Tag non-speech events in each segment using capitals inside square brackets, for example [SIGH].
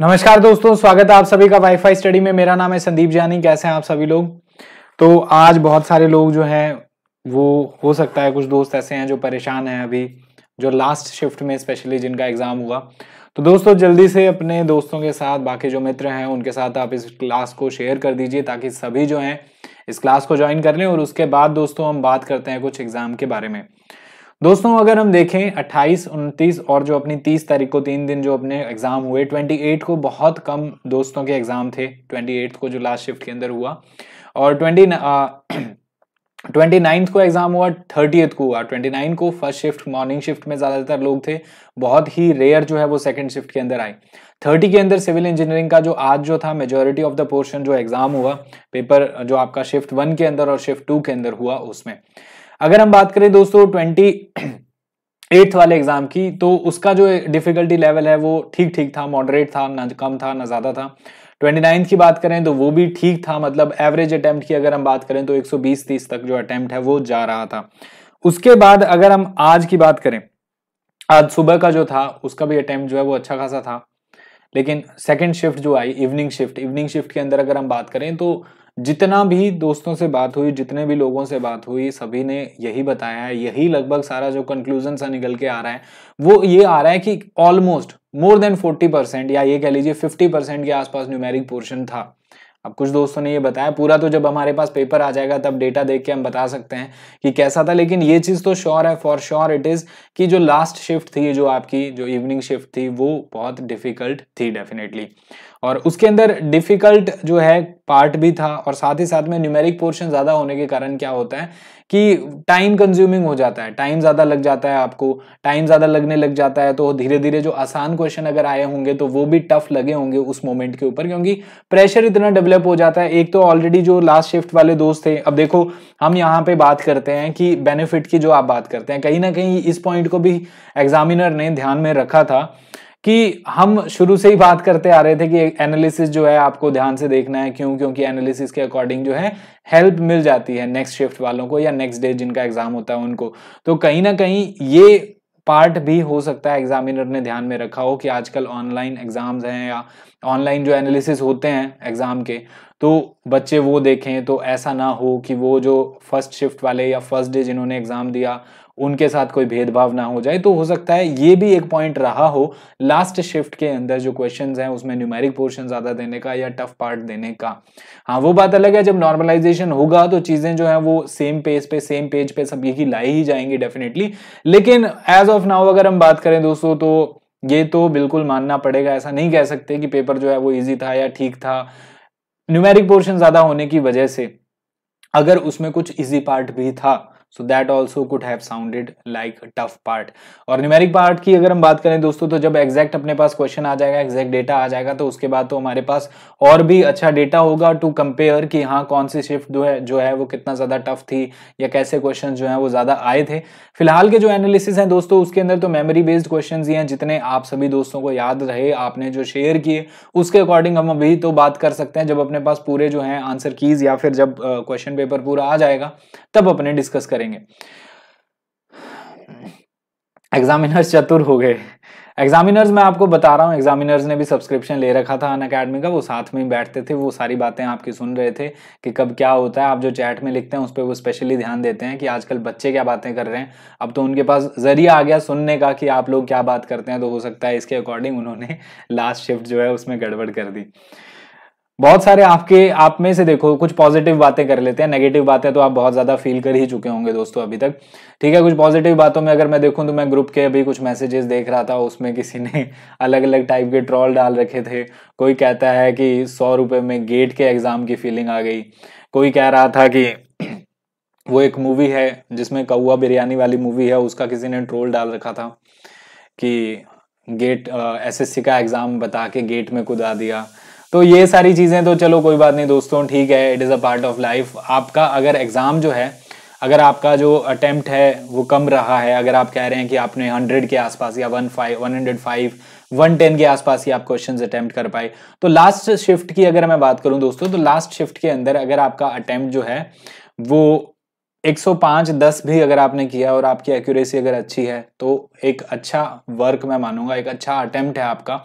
नमस्कार दोस्तों स्वागत है आप सभी का वाईफाई स्टडी में मेरा नाम है संदीप जानी कैसे हैं आप सभी लोग तो आज बहुत सारे लोग जो हैं वो हो सकता है कुछ दोस्त ऐसे हैं जो परेशान हैं अभी जो लास्ट शिफ्ट में स्पेशली जिनका एग्जाम हुआ तो दोस्तों जल्दी से अपने दोस्तों के साथ बाकी जो मित्र हैं उनके साथ आप इस क्लास को शेयर कर दीजिए ताकि सभी जो हैं इस क्लास को ज्वाइन कर लें और उसके बाद दोस्तों हम बात करते हैं कुछ एग्जाम के बारे में दोस्तों अगर हम देखें 28, 29 और जो अपनी 30 तारीख को तीन दिन जो अपने एग्जाम हुए 28 को बहुत कम दोस्तों के एग्जाम थे 28 को जो लास्ट शिफ्ट के अंदर हुआ और 20 ट्वेंटी नाइन्थ को एग्जाम हुआ थर्टीथ को हुआ ट्वेंटी नाइन को फर्स्ट शिफ्ट मॉर्निंग शिफ्ट में ज़्यादातर लोग थे बहुत ही रेयर जो है वो सेकंड शिफ्ट के अंदर आए थर्टी के अंदर सिविल इंजीनियरिंग का जो आज जो था मेजोरिटी ऑफ द पोर्शन जो एग्जाम हुआ पेपर जो आपका शिफ्ट वन के अंदर और शिफ्ट टू के अंदर हुआ उसमें अगर हम बात करें दोस्तों ट्वेंटी एट्थ वाले एग्जाम की तो उसका जो डिफिकल्टी लेवल है वो ठीक ठीक था मॉडरेट था ना कम था ना ज़्यादा था ट्वेंटी नाइन्थ की बात करें तो वो भी ठीक था मतलब एवरेज अटैम्प्ट की अगर हम बात करें तो 120-30 तक जो अटैम्प्ट है वो जा रहा था उसके बाद अगर हम आज की बात करें आज सुबह का जो था उसका भी अटैम्प्ट जो है वो अच्छा खासा था लेकिन सेकेंड शिफ्ट जो आई इवनिंग शिफ्ट इवनिंग शिफ्ट के अंदर अगर हम बात करें तो जितना भी दोस्तों से बात हुई जितने भी लोगों से बात हुई सभी ने यही बताया है यही लगभग सारा जो कंक्लूजन सा निकल के आ रहा है वो ये आ रहा है कि almost more than forty percent या ये कह लीजिए फिफ्टी परसेंट के आसपास न्यूमेरिक पोर्शन था अब कुछ दोस्तों ने ये बताया पूरा तो जब हमारे पास पेपर आ जाएगा तब डेटा देख के हम बता सकते हैं कि कैसा था लेकिन ये चीज़ तो श्योर है फॉर श्योर इट इज़ कि जो लास्ट शिफ्ट थी जो आपकी जो इवनिंग शिफ्ट थी वो बहुत डिफिकल्ट थी डेफिनेटली और उसके अंदर डिफिकल्ट जो है पार्ट भी था और साथ ही साथ में न्यूमेरिक पोर्शन ज़्यादा होने के कारण क्या होता है कि टाइम कंज्यूमिंग हो जाता है टाइम ज़्यादा लग जाता है आपको टाइम ज़्यादा लगने लग जाता है तो धीरे धीरे जो आसान क्वेश्चन अगर आए होंगे तो वो भी टफ लगे होंगे उस मोमेंट के ऊपर क्योंकि प्रेशर इतना डेवलप हो जाता है एक तो ऑलरेडी जो लास्ट शिफ्ट वाले दोस्त थे अब देखो हम यहाँ पे बात करते हैं कि बेनिफिट की जो आप बात करते हैं कहीं ना कहीं इस पॉइंट को भी एग्जामिनर ने ध्यान में रखा था कि हम शुरू से ही बात करते आ रहे थे कि एनालिसिस जो है आपको ध्यान से देखना है क्यों क्योंकि एनालिसिस के अकॉर्डिंग जो है हेल्प मिल जाती है नेक्स्ट शिफ्ट वालों को या नेक्स्ट डे जिनका एग्जाम होता है उनको तो कहीं ना कहीं ये पार्ट भी हो सकता है एग्जामिनर ने ध्यान में रखा हो कि आजकल ऑनलाइन एग्जाम्स हैं या ऑनलाइन जो एनालिसिस होते हैं एग्जाम के तो बच्चे वो देखें तो ऐसा ना हो कि वो जो फर्स्ट शिफ्ट वाले या फर्स्ट डे जिन्होंने एग्ज़ाम दिया उनके साथ कोई भेदभाव ना हो जाए तो हो सकता है ये भी एक पॉइंट रहा हो लास्ट शिफ्ट के अंदर जो क्वेश्चन हैं उसमें न्यूमेरिक पोर्शन ज़्यादा देने का या टफ पार्ट देने का हाँ वो बात अलग है जब नॉर्मलाइजेशन होगा तो चीज़ें जो है वो सेम पेज पे सेम पेज पे सभी की लाई ही जाएंगी डेफिनेटली लेकिन एज ऑफ नाउ अगर हम बात करें दोस्तों तो ये तो बिल्कुल मानना पड़ेगा ऐसा नहीं कह सकते कि पेपर जो है वो ईजी था या ठीक था न्यूमेरिक पोर्शन ज़्यादा होने की वजह से अगर उसमें कुछ इजी पार्ट भी था so that also could have sounded like tough part और न्यूमेरिक पार्ट की अगर हम बात करें दोस्तों तो जब एग्जैक्ट अपने पास क्वेश्चन आ जाएगा एग्जैक्ट डेटा आ जाएगा तो उसके बाद तो हमारे पास और भी अच्छा डेटा होगा टू कंपेयर कि हाँ कौन सी शिफ्ट जो है जो है वो कितना ज़्यादा टफ थी या कैसे क्वेश्चन जो है वो ज़्यादा आए थे फिलहाल के जो एनालिसिस हैं दोस्तों उसके अंदर तो मेमोरी बेस्ड क्वेश्चन ही हैं जितने आप सभी दोस्तों को याद रहे आपने जो शेयर किए उसके अकॉर्डिंग हम अभी तो बात कर सकते हैं जब अपने पास पूरे जो है आंसर कीज या फिर जब क्वेश्चन पेपर पूरा आ जाएगा तब अपने डिस्कस कर करेंगे एग्जामिनर्स चतुर हो गए एग्जामिनर्स मैं आपको बता रहा हूँ एग्जामिनर्स ने भी सब्सक्रिप्शन ले रखा था अन अकेडमी का वो साथ में ही बैठते थे वो सारी बातें आपकी सुन रहे थे कि कब क्या होता है आप जो चैट में लिखते हैं उस पर वो स्पेशली ध्यान देते हैं कि आजकल बच्चे क्या बातें कर रहे हैं अब तो उनके पास जरिया आ गया सुनने का कि आप लोग क्या बात करते हैं तो हो सकता है इसके अकॉर्डिंग उन्होंने लास्ट [LAUGHS] शिफ्ट जो है उसमें गड़बड़ कर दी बहुत सारे आपके आप में से देखो कुछ पॉजिटिव बातें कर लेते हैं नेगेटिव बातें तो आप बहुत ज्यादा फील कर ही चुके होंगे दोस्तों अभी तक ठीक है कुछ पॉजिटिव बातों में अगर मैं देखूं तो मैं ग्रुप के अभी कुछ मैसेजेस देख रहा था उसमें किसी ने अलग अलग टाइप के ट्रॉल डाल रखे थे कोई कहता है कि सौ रुपये में गेट के एग्जाम की फीलिंग आ गई कोई कह रहा था कि [CLEARS THROAT] वो एक मूवी है जिसमें कौआ बिरयानी वाली मूवी है उसका किसी ने ट्रोल डाल रखा था कि गेट एसएससी का एग्ज़ाम बता के गेट में कुदा दिया तो ये सारी चीज़ें तो चलो कोई बात नहीं दोस्तों ठीक है it is a part of life आपका अगर एग्ज़ाम जो है अगर आपका जो अटैम्प्ट है वो कम रहा है अगर आप कह रहे हैं कि आपने हंड्रेड के आसपास या 105, five one hundred five one ten के आसपास ही आप क्वेश्चन अटैम्प्ट कर पाए तो लास्ट शिफ्ट की अगर मैं बात करूं दोस्तों तो लास्ट शिफ्ट के अंदर अगर आपका अटैम्प्ट जो है वो 105 10 भी अगर आपने किया और आपकी एक्यूरेसी अगर अच्छी है तो एक अच्छा वर्क मैं मानूंगा एक अच्छा अटेम्प्ट है आपका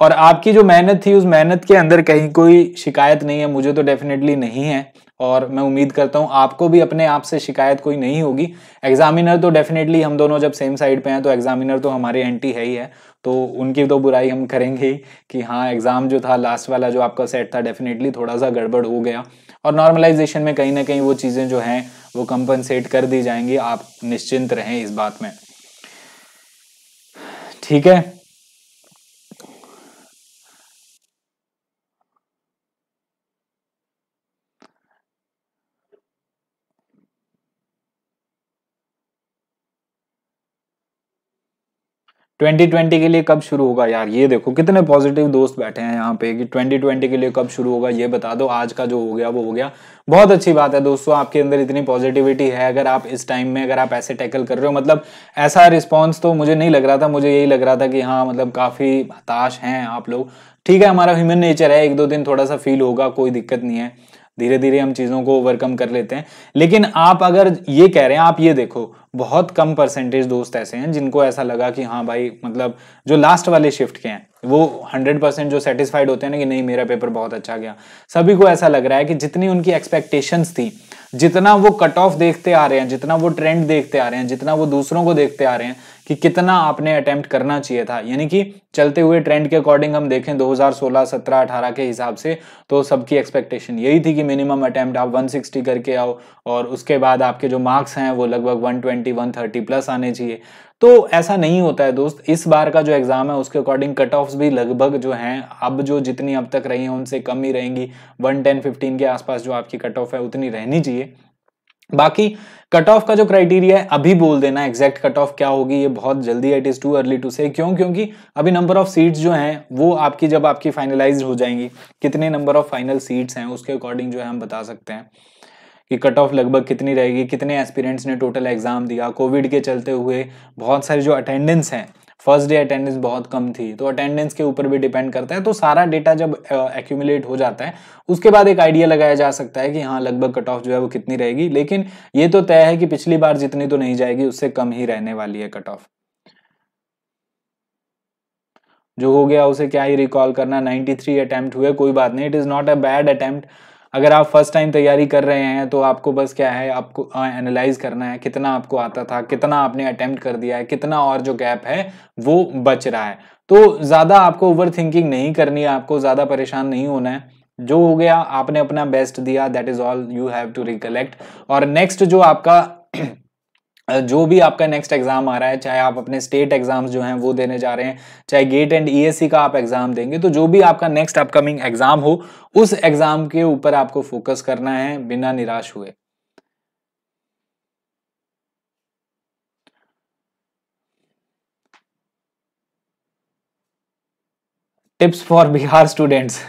और आपकी जो मेहनत थी उस मेहनत के अंदर कहीं कोई शिकायत नहीं है मुझे तो डेफिनेटली नहीं है और मैं उम्मीद करता हूँ आपको भी अपने आप से शिकायत कोई नहीं होगी एग्जामिनर तो डेफिनेटली हम दोनों जब सेम साइड पे हैं तो एग्जामिनर तो हमारे एंटी है ही है तो उनकी तो बुराई हम करेंगे ही कि हाँ एग्ज़ाम जो था लास्ट वाला जो आपका सेट था डेफिनेटली थोड़ा सा गड़बड़ हो गया और नॉर्मलाइजेशन में कहीं ना कहीं वो चीज़ें जो हैं वो कंपनसेट कर दी जाएंगी आप निश्चिंत रहें इस बात में ठीक है 2020 के लिए कब शुरू होगा यार ये देखो कितने पॉजिटिव दोस्त बैठे हैं यहाँ पे कि 2020 के लिए कब शुरू होगा ये बता दो आज का जो हो गया वो हो गया बहुत अच्छी बात है दोस्तों आपके अंदर इतनी पॉजिटिविटी है अगर आप इस टाइम में अगर आप ऐसे टैकल कर रहे हो मतलब ऐसा रिस्पॉन्स तो मुझे नहीं लग रहा था मुझे यही लग रहा था कि हाँ मतलब काफ़ी हताश हैं आप लोग ठीक है हमारा ह्यूमन नेचर है एक दो दिन थोड़ा सा फील होगा कोई दिक्कत नहीं है धीरे धीरे हम चीज़ों को ओवरकम कर लेते हैं लेकिन आप अगर ये कह रहे हैं आप ये देखो बहुत कम परसेंटेज दोस्त ऐसे हैं जिनको ऐसा लगा कि हाँ भाई मतलब जो लास्ट वाले शिफ्ट के हैं वो हंड्रेड परसेंट जो सेटिस्फाइड होते हैं ना कि नहीं मेरा पेपर बहुत अच्छा गया सभी को ऐसा लग रहा है कि जितनी उनकी एक्सपेक्टेशंस थी जितना वो कट ऑफ देखते आ रहे हैं जितना वो ट्रेंड देखते आ रहे हैं जितना वो दूसरों को देखते आ रहे हैं कि कितना आपने अटेम्प्ट करना चाहिए था यानी कि चलते हुए ट्रेंड के अकॉर्डिंग हम देखें 2016 17 18 के हिसाब से तो सबकी एक्सपेक्टेशन यही थी कि मिनिमम अटेम्प्ट आप 160 करके आओ और उसके बाद आपके जो मार्क्स हैं वो लगभग 120 130 प्लस आने चाहिए तो ऐसा नहीं होता है दोस्त इस बार का जो एग्ज़ाम है उसके अकॉर्डिंग कट ऑफ भी लगभग जो हैं अब जो जितनी अब तक रही हैं उनसे कम ही रहेंगी वन टेन फिफ्टीन के आसपास जो आपकी कट ऑफ है उतनी रहनी चाहिए बाकी कट ऑफ का जो क्राइटेरिया है अभी बोल देना एग्जैक्ट कट ऑफ क्या होगी ये बहुत जल्दी it is too early to say क्यों क्योंकि अभी नंबर ऑफ सीट्स जो हैं वो आपकी जब आपकी फाइनलाइज हो जाएंगी कितने नंबर ऑफ फाइनल सीट्स हैं उसके अकॉर्डिंग जो है हम बता सकते हैं कि कट ऑफ लगभग कितनी रहेगी कितने एस्पिरेंट्स ने टोटल एग्ज़ाम दिया कोविड के चलते हुए बहुत सारे जो अटेंडेंस हैं फर्स्ट डे अटेंडेंस बहुत कम थी तो अटेंडेंस के ऊपर भी डिपेंड करता है तो सारा डेटा जब एक्यूमुलेट हो जाता है उसके बाद एक आइडिया लगाया जा सकता है कि हाँ लगभग कट ऑफ जो है वो कितनी रहेगी लेकिन ये तो तय है कि पिछली बार जितनी तो नहीं जाएगी उससे कम ही रहने वाली है कट ऑफ जो हो गया उसे क्या ही रिकॉल करना 93 अटैम्प्ट हुए कोई बात नहीं it is not a bad attempt अगर आप फर्स्ट टाइम तैयारी कर रहे हैं तो आपको बस क्या है आपको एनालाइज करना है कितना आपको आता था कितना आपने अटेम्प्ट कर दिया है कितना और जो गैप है वो बच रहा है तो ज़्यादा आपको ओवर थिंकिंग नहीं करनी है आपको ज़्यादा परेशान नहीं होना है जो हो गया आपने अपना बेस्ट दिया that is all you have to recollect और नेक्स्ट जो आपका जो भी आपका नेक्स्ट एग्जाम आ रहा है चाहे आप अपने स्टेट एग्जाम्स जो हैं वो देने जा रहे हैं चाहे गेट एंड ईएससी का आप एग्जाम देंगे तो जो भी आपका नेक्स्ट अपकमिंग एग्जाम हो उस एग्जाम के ऊपर आपको फोकस करना है बिना निराश हुए tips for Bihar students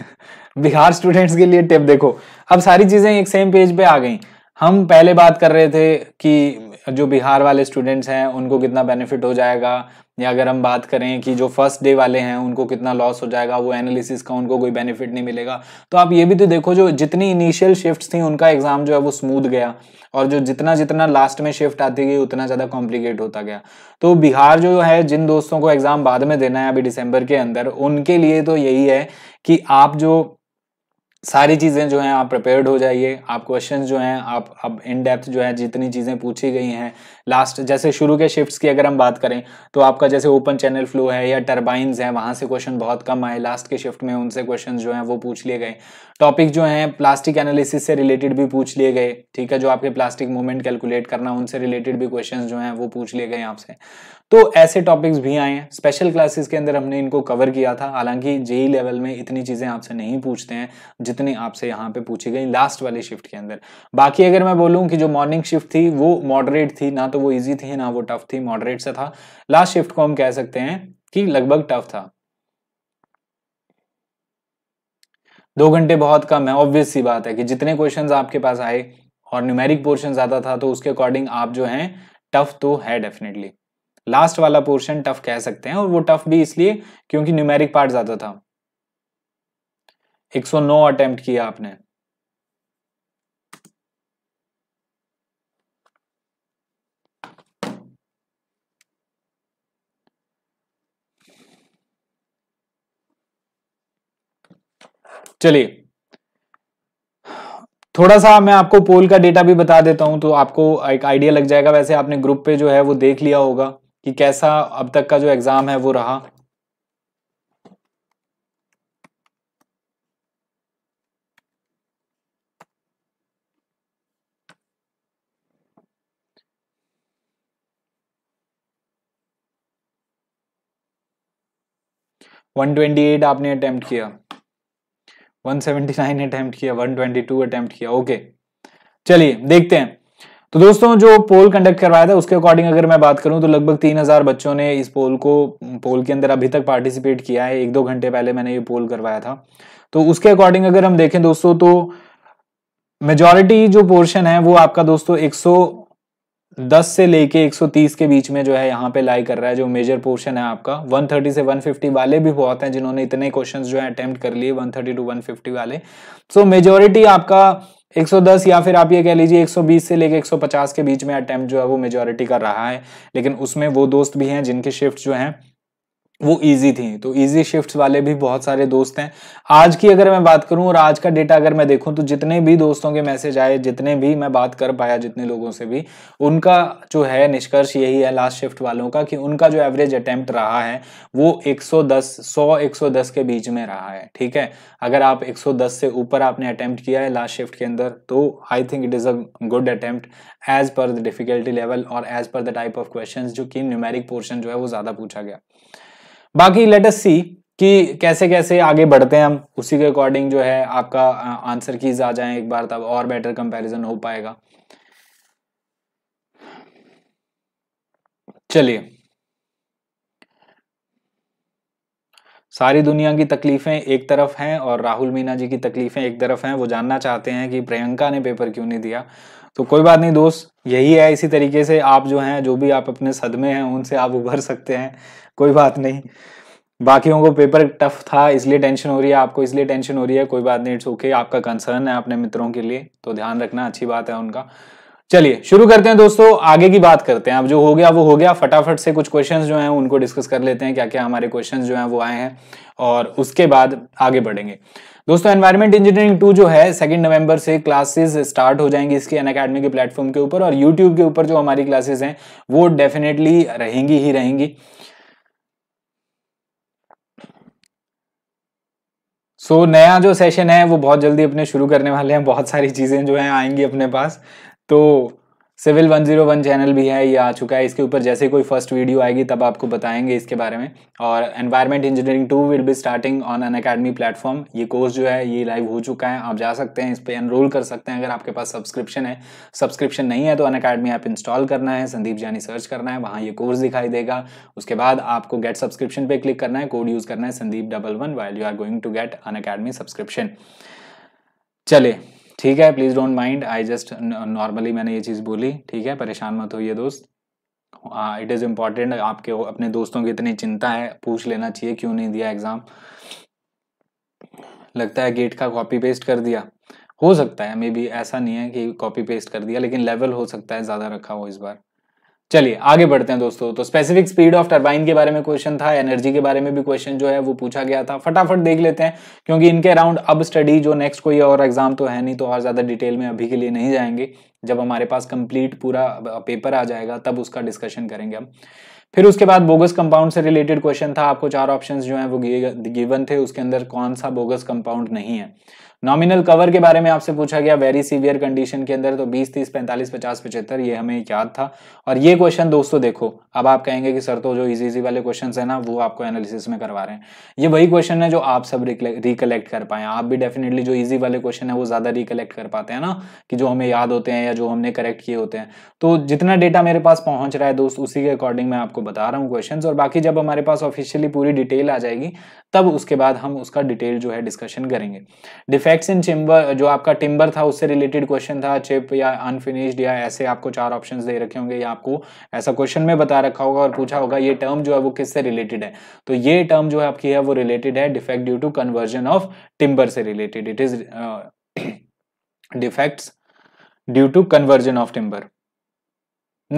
Bihar students के लिए टिप देखो अब सारी चीजें एक सेम पेज पे आ गई हम पहले बात कर रहे थे कि जो बिहार वाले स्टूडेंट्स हैं उनको कितना बेनिफिट हो जाएगा या अगर हम बात करें कि जो फर्स्ट डे वाले हैं उनको कितना लॉस हो जाएगा वो एनालिसिस का उनको कोई बेनिफिट नहीं मिलेगा तो आप ये भी तो देखो जो जितनी इनिशियल शिफ्ट्स थी उनका एग्जाम जो है वो स्मूथ गया और जो जितना जितना लास्ट में शिफ्ट आती गई उतना ज़्यादा कॉम्प्लिकेट होता गया तो बिहार जो है जिन दोस्तों को एग्ज़ाम बाद में देना है अभी दिसंबर के अंदर उनके लिए तो यही है कि आप जो सारी चीज़ें जो हैं आप प्रिपेयर्ड हो जाइए आप क्वेश्चन जो हैं आप अब इन डेप्थ जो है जितनी चीज़ें पूछी गई हैं लास्ट जैसे शुरू के शिफ्ट्स की अगर हम बात करें तो आपका जैसे ओपन चैनल फ्लो है या टर्बाइंस है वहाँ से क्वेश्चन बहुत कम आए लास्ट के शिफ्ट में उनसे क्वेश्चन जो हैं वो पूछ लिए गए टॉपिक जो हैं प्लास्टिक एनालिसिस से रिलेटेड भी पूछ लिए गए ठीक है जो आपके प्लास्टिक मूवमेंट कैलकुलेट करना उनसे रिलेटेड भी क्वेश्चन जो हैं वो पूछ लिए गए आपसे तो ऐसे टॉपिक्स भी आए हैं स्पेशल क्लासेस के अंदर हमने इनको कवर किया था हालांकि जेई लेवल में इतनी चीज़ें आपसे नहीं पूछते हैं जितनी आपसे यहाँ पे पूछी गई लास्ट वाले शिफ्ट के अंदर बाकी अगर मैं बोलूँ कि जो मॉर्निंग शिफ्ट थी वो मॉडरेट थी ना तो वो ईजी थी ना वो टफ थी मॉडरेट से था लास्ट शिफ्ट को हम कह सकते हैं कि लगभग टफ था दो घंटे बहुत कम है ऑब्वियस सी बात है कि जितने क्वेश्चंस आपके पास आए और न्यूमेरिक पोर्शन ज़्यादा था तो उसके अकॉर्डिंग आप जो हैं टफ तो है डेफिनेटली लास्ट वाला पोर्शन टफ कह सकते हैं और वो टफ भी इसलिए क्योंकि न्यूमेरिक पार्ट ज्यादा था 109 अटेम्प्ट किया आपने चलिए थोड़ा सा मैं आपको पोल का डेटा भी बता देता हूं तो आपको एक आइडिया लग जाएगा वैसे आपने ग्रुप पे जो है वो देख लिया होगा कि कैसा अब तक का जो एग्जाम है वो रहा वन ट्वेंटी एट आपने अटेम्प्ट किया वन सेवेंटी नाइन अटेम्प्ट किया वन ट्वेंटी टू अटेम्प्ट किया ओके चलिए देखते हैं तो दोस्तों जो पोल कंडक्ट करवाया था उसके अकॉर्डिंग अगर मैं बात करूं तो लगभग तीन हजार बच्चों ने इस पोल को पोल के अंदर अभी तक पार्टिसिपेट किया है एक दो घंटे पहले मैंने ये पोल करवाया था तो उसके अकॉर्डिंग अगर हम देखें दोस्तों तो मेजॉरिटी जो पोर्शन है वो आपका दोस्तों एक दस से लेके 130 के बीच में जो है यहाँ पे लाई कर रहा है जो मेजर पोर्शन है आपका 130 से 150 वाले भी बहुत हैं जिन्होंने इतने क्वेश्चंस जो है अटेम्प्ट कर लिए 130 टू 150 वाले सो so, मेजॉरिटी आपका 110 या फिर आप ये कह लीजिए 120 से लेके 150 के बीच में अटैम्प्ट जो है वो मेजोरिटी कर रहा है लेकिन उसमें वो दोस्त भी हैं जिनके शिफ्ट जो हैं वो इजी थी तो इजी शिफ्ट्स वाले भी बहुत सारे दोस्त हैं आज की अगर मैं बात करूं और आज का डेटा अगर मैं देखूं तो जितने भी दोस्तों के मैसेज आए जितने भी मैं बात कर पाया जितने लोगों से भी उनका जो है निष्कर्ष यही है लास्ट शिफ्ट वालों का कि उनका जो एवरेज अटैम्प्ट रहा है वो 110 सौ दस के बीच में रहा है ठीक है अगर आप एक से ऊपर आपने अटैम्प्ट किया है लास्ट शिफ्ट के अंदर तो I think it is a good attempt as per the difficulty level और as per the type of question जो कि न्यूमेरिक पोर्शन जो है वो ज़्यादा पूछा गया बाकी लेट अस सी कि कैसे कैसे आगे बढ़ते हैं हम उसी के अकॉर्डिंग जो है आपका आंसर कीज आ जाए एक बार तब और बेटर कंपैरिजन हो पाएगा चलिए सारी दुनिया की तकलीफें एक तरफ हैं और राहुल मीना जी की तकलीफें एक तरफ हैं वो जानना चाहते हैं कि प्रियंका ने पेपर क्यों नहीं दिया तो कोई बात नहीं दोस्त यही है इसी तरीके से आप जो हैं जो भी आप अपने सदमे हैं उनसे आप उभर सकते हैं कोई बात नहीं बाकियों को पेपर टफ था इसलिए टेंशन हो रही है आपको इसलिए टेंशन हो रही है कोई बात नहीं इट्स ओके आपका कंसर्न है अपने मित्रों के लिए तो ध्यान रखना अच्छी बात है उनका चलिए शुरू करते हैं दोस्तों आगे की बात करते हैं अब जो हो गया वो हो गया फटाफट से कुछ क्वेश्चंस जो हैं उनको डिस्कस कर लेते हैं क्या क्या हमारे क्वेश्चंस जो हैं वो आए हैं और उसके बाद आगे बढ़ेंगे दोस्तों एनवायरमेंट इंजीनियरिंग टू जो है सेकेंड नवंबर से क्लासेस स्टार्ट हो जाएंगी इसके अन अकेडमी के प्लेटफॉर्म के ऊपर और यूट्यूब के ऊपर जो हमारी क्लासेस हैं वो डेफिनेटली रहेंगी ही रहेंगी सो so, नया जो सेशन है वो बहुत जल्दी अपने शुरू करने वाले हैं बहुत सारी चीज़ें जो हैं आएंगी अपने पास तो सिविल 101 चैनल भी है ये आ चुका है इसके ऊपर जैसे कोई फर्स्ट वीडियो आएगी तब आपको बताएंगे इसके बारे में और environment engineering too will be starting on Unacademy platform ये कोर्स जो है ये लाइव हो चुका है आप जा सकते हैं इस पर एनरोल कर सकते हैं अगर आपके पास सब्सक्रिप्शन है सब्सक्रिप्शन नहीं है तो अन अकेडमी ऐप इंस्टॉल करना है संदीप जानी सर्च करना है वहाँ ये कोर्स दिखाई देगा उसके बाद आपको गेट सब्सक्रिप्शन पर क्लिक करना है कोड यूज़ करना है Sandeep double one while you are going to get Unacademy subscription चले ठीक है please don't mind I just normally मैंने ये चीज़ बोली ठीक है परेशान मत होइए दोस्त इट इज़ इम्पॉर्टेंट आपके अपने दोस्तों की इतनी चिंता है पूछ लेना चाहिए क्यों नहीं दिया एग्ज़ाम लगता है गेट का कॉपी पेस्ट कर दिया हो सकता है मे बी ऐसा नहीं है कि कॉपी पेस्ट कर दिया लेकिन लेवल हो सकता है ज़्यादा रखा हो इस बार चलिए आगे बढ़ते हैं दोस्तों तो स्पेसिफिक स्पीड ऑफ टर्बाइन के बारे में क्वेश्चन था एनर्जी के बारे में भी क्वेश्चन जो है वो पूछा गया था फटाफट देख लेते हैं क्योंकि इनके अराउंड अब स्टडी जो नेक्स्ट कोई और एग्जाम तो है नहीं तो और ज़्यादा डिटेल में अभी के लिए नहीं जाएंगे जब हमारे पास कंप्लीट पूरा पेपर आ जाएगा तब उसका डिस्कशन करेंगे हम फिर उसके बाद बोगस कंपाउंड से रिलेटेड क्वेश्चन था आपको चार ऑप्शंस जो हैं वो गिवन थे उसके अंदर कौन सा बोगस कंपाउंड नहीं है नॉमिनल कवर के बारे में आपसे पूछा गया वेरी सीवियर कंडीशन के अंदर तो 20 30 45 50 पचहत्तर ये हमें याद था और ये क्वेश्चन दोस्तों देखो अब आप कहेंगे कि सर तो जो इजी इजी वाले क्वेश्चन है ना वो आपको एनालिसिस में करवा रहे हैं ये वही क्वेश्चन है जो आप सब रिकलेक्ट कर पाए आप भी डेफिनेटली जो ईजी वाले क्वेश्चन है वो ज़्यादा रिकलेक्ट कर पाते हैं ना कि जो हमें याद होते हैं या जो हमने करेक्ट किए होते हैं तो जितना डेटा मेरे पास पहुंच रहा है दोस्त उसी के अकॉर्डिंग मैं आपको बता रहा हूँ क्वेश्चन और बाकी जब हमारे पास ऑफिशियली पूरी डिटेल आ जाएगी तब उसके बाद हम उसका डिटेल जो है डिस्कशन करेंगे डिफेक्ट बैक्स इन चिम्बर जो आपका टिम्बर था उससे रिलेटेड क्वेश्चन था चिप या अनफिनिश्ड या ऐसे आपको चार ऑप्शन दे रखे होंगे या आपको ऐसा क्वेश्चन में बता रखा होगा और पूछा होगा ये टर्म जो है वो किससे रिलेटेड है तो ये टर्म जो है आपकी है वो रिलेटेड है defect due to conversion of timber से related it is defect due to conversion of timber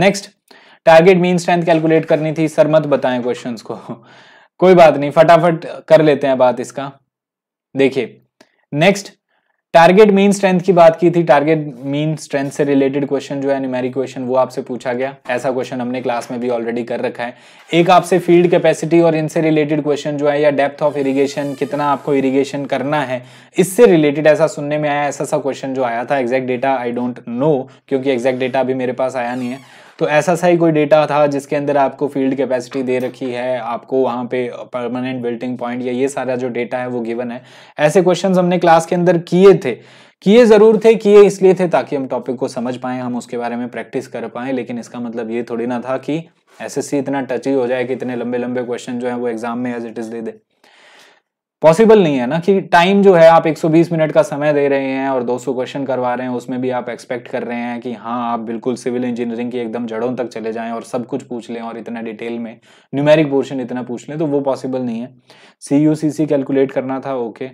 next target mean strength calculate करनी थी सर मत बताएं क्वेश्चंस को [LAUGHS] कोई बात नहीं फटाफट कर लेते हैं बात इसका देखिए नेक्स्ट टारगेट मीन स्ट्रेंथ की बात की थी टारगेट मीन स्ट्रेंथ से रिलेटेड क्वेश्चन जो है न्यूमेरिक क्वेश्चन वो आपसे पूछा गया ऐसा क्वेश्चन हमने क्लास में भी ऑलरेडी कर रखा है एक आपसे फील्ड कैपेसिटी और इनसे रिलेटेड क्वेश्चन जो है या डेप्थ ऑफ इरिगेशन कितना आपको इरिगेशन करना है इससे रिलेटेड ऐसा सुनने में आया ऐसा सा क्वेश्चन जो आया था exact data I don't know क्योंकि एग्जैक्ट डेटा अभी मेरे पास आया नहीं है तो ऐसा सा ही कोई डेटा था जिसके अंदर आपको फील्ड कैपेसिटी दे रखी है आपको वहाँ पे परमानेंट बिल्टिंग पॉइंट या ये सारा जो डेटा है वो गिवन है ऐसे क्वेश्चन हमने क्लास के अंदर किए थे किए ज़रूर थे किए इसलिए थे ताकि हम टॉपिक को समझ पाए हम उसके बारे में प्रैक्टिस कर पाए लेकिन इसका मतलब ये थोड़ी ना था कि एसएससी इतना टची हो जाए कि इतने लंबे लंबे क्वेश्चन जो है वो एग्जाम में एज इट इज़ दे दे पॉसिबल नहीं है ना कि टाइम जो है आप 120 मिनट का समय दे रहे हैं और 200 क्वेश्चन करवा रहे हैं उसमें भी आप एक्सपेक्ट कर रहे हैं कि हाँ आप बिल्कुल सिविल इंजीनियरिंग की एकदम जड़ों तक चले जाएं और सब कुछ पूछ लें और इतना डिटेल में न्यूमेरिक पोर्शन इतना पूछ लें तो वो पॉसिबल नहीं है सी यू सी सी कैलकुलेट करना था ओके okay.